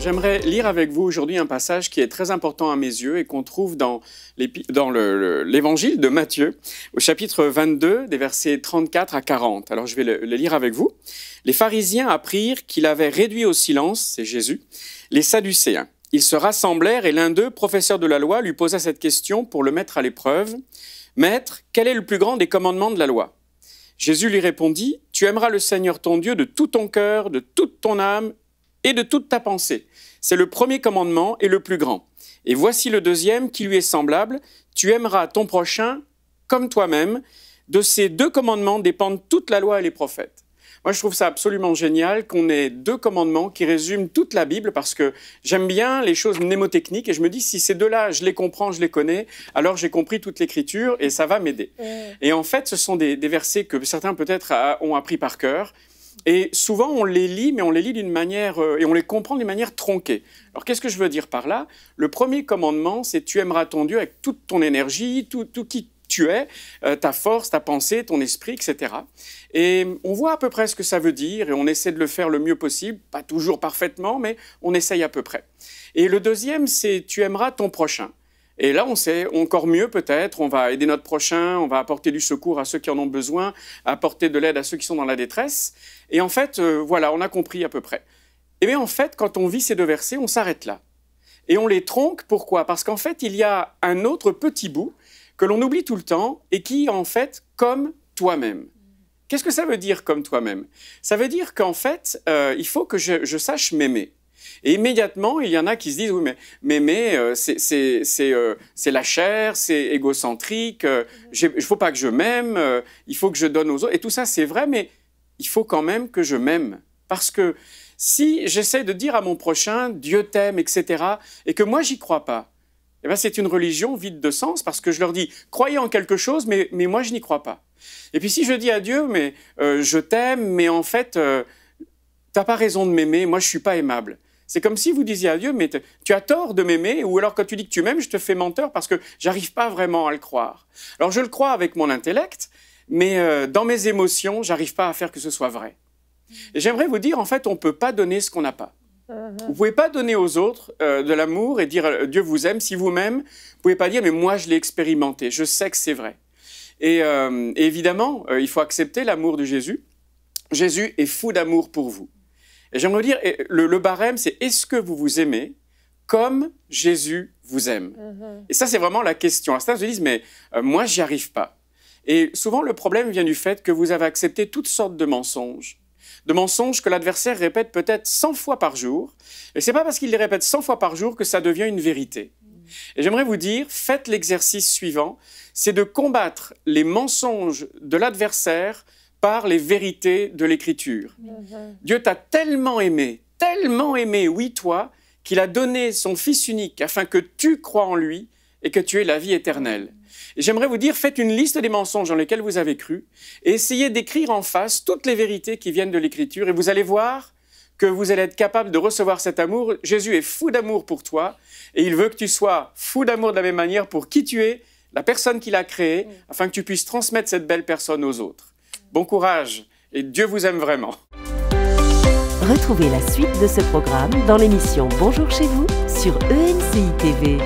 j'aimerais lire avec vous aujourd'hui un passage qui est très important à mes yeux et qu'on trouve dans l'évangile de Matthieu au chapitre 22 des versets 34 à 40. Alors je vais le, le lire avec vous. Les pharisiens apprirent qu'il avait réduit au silence, c'est Jésus, les Sadducéens. Ils se rassemblèrent et l'un d'eux, professeur de la loi, lui posa cette question pour le mettre à l'épreuve. Maître, quel est le plus grand des commandements de la loi Jésus lui répondit, Tu aimeras le Seigneur ton Dieu de tout ton cœur, de toute ton âme et de toute ta pensée. C'est le premier commandement et le plus grand. Et voici le deuxième qui lui est semblable, tu aimeras ton prochain comme toi-même. De ces deux commandements dépendent toute la loi et les prophètes. Moi, je trouve ça absolument génial qu'on ait deux commandements qui résument toute la Bible parce que j'aime bien les choses mnémotechniques et je me dis si ces deux-là, je les comprends, je les connais, alors j'ai compris toute l'écriture et ça va m'aider. Et en fait, ce sont des, des versets que certains peut-être ont appris par cœur, et souvent, on les lit, mais on les lit d'une manière, euh, et on les comprend d'une manière tronquée. Alors, qu'est-ce que je veux dire par là Le premier commandement, c'est tu aimeras ton Dieu avec toute ton énergie, tout, tout qui tu es, euh, ta force, ta pensée, ton esprit, etc. Et on voit à peu près ce que ça veut dire, et on essaie de le faire le mieux possible, pas toujours parfaitement, mais on essaye à peu près. Et le deuxième, c'est tu aimeras ton prochain. Et là, on sait encore mieux peut-être, on va aider notre prochain, on va apporter du secours à ceux qui en ont besoin, apporter de l'aide à ceux qui sont dans la détresse. Et en fait, euh, voilà, on a compris à peu près. Et eh bien en fait, quand on vit ces deux versets, on s'arrête là. Et on les tronque, pourquoi Parce qu'en fait, il y a un autre petit bout que l'on oublie tout le temps et qui en fait comme toi-même. Qu'est-ce que ça veut dire comme toi-même Ça veut dire qu'en fait, euh, il faut que je sache m'aimer. Et immédiatement, il y en a qui se disent, oui, mais, mais, mais euh, c'est euh, c'est la chair, c'est égocentrique, euh, il ne faut pas que je m'aime, il faut que je donne aux autres. Et tout ça, c'est vrai, mais il faut quand même que je m'aime. Parce que si j'essaie de dire à mon prochain, Dieu t'aime, etc., et que moi, j'y crois pas, eh ben, c'est une religion vide de sens parce que je leur dis croyez en quelque chose, mais, mais moi je n'y crois pas. Et puis si je dis à Dieu mais je t'aime, mais en fait tu t'as pas raison de m'aimer, moi je suis pas aimable. C'est comme si vous disiez à Dieu, mais tu as tort de m'aimer, ou alors quand tu dis que tu m'aimes, je te fais menteur parce que j'arrive pas vraiment à le croire. Alors je le crois avec mon intellect, mais euh, dans mes émotions, j'arrive pas à faire que ce soit vrai. j'aimerais vous dire, en fait, on ne peut pas donner ce qu'on n'a pas. Uh-huh. Vous pouvez pas donner aux autres euh, de l'amour et dire euh, Dieu vous aime si vous-même, vous pouvez pas dire mais moi je l'ai expérimenté, je sais que c'est vrai. et évidemment, il faut accepter l'amour de Jésus. Jésus est fou d'amour pour vous. Et j'aimerais dire, le, barème, c'est est-ce que vous vous aimez comme Jésus vous aime mhm. Et ça, c'est vraiment la question. À ce stade, je dis, mais euh, moi, j'y arrive pas. Et souvent, le problème vient du fait que vous avez accepté toutes sortes de mensonges. De mensonges que l'adversaire répète peut-être 100 fois par jour. Et c'est pas parce qu'il les répète 100 fois par jour que ça devient une vérité. Mhm. Et j'aimerais vous dire, faites l'exercice suivant, c'est de combattre les mensonges de l'adversaire par les vérités de l'Écriture. Dieu t'a tellement aimé, tellement aimé, oui toi, qu'il a donné son Fils unique afin que tu crois en lui et que tu aies la vie éternelle. j'aimerais vous dire, faites une liste des mensonges dans lesquels vous avez cru et essayez d'écrire en face toutes les vérités qui viennent de l'Écriture et vous allez voir que vous allez être capable de recevoir cet amour. Jésus est fou d'amour pour toi et il veut que tu sois fou d'amour de la même manière pour qui tu es, la personne qu'il a créée, afin que tu puisses transmettre cette belle personne aux autres. Bon courage et Dieu vous aime vraiment. Retrouvez la suite de ce programme dans l'émission Bonjour chez vous sur ENCI TV.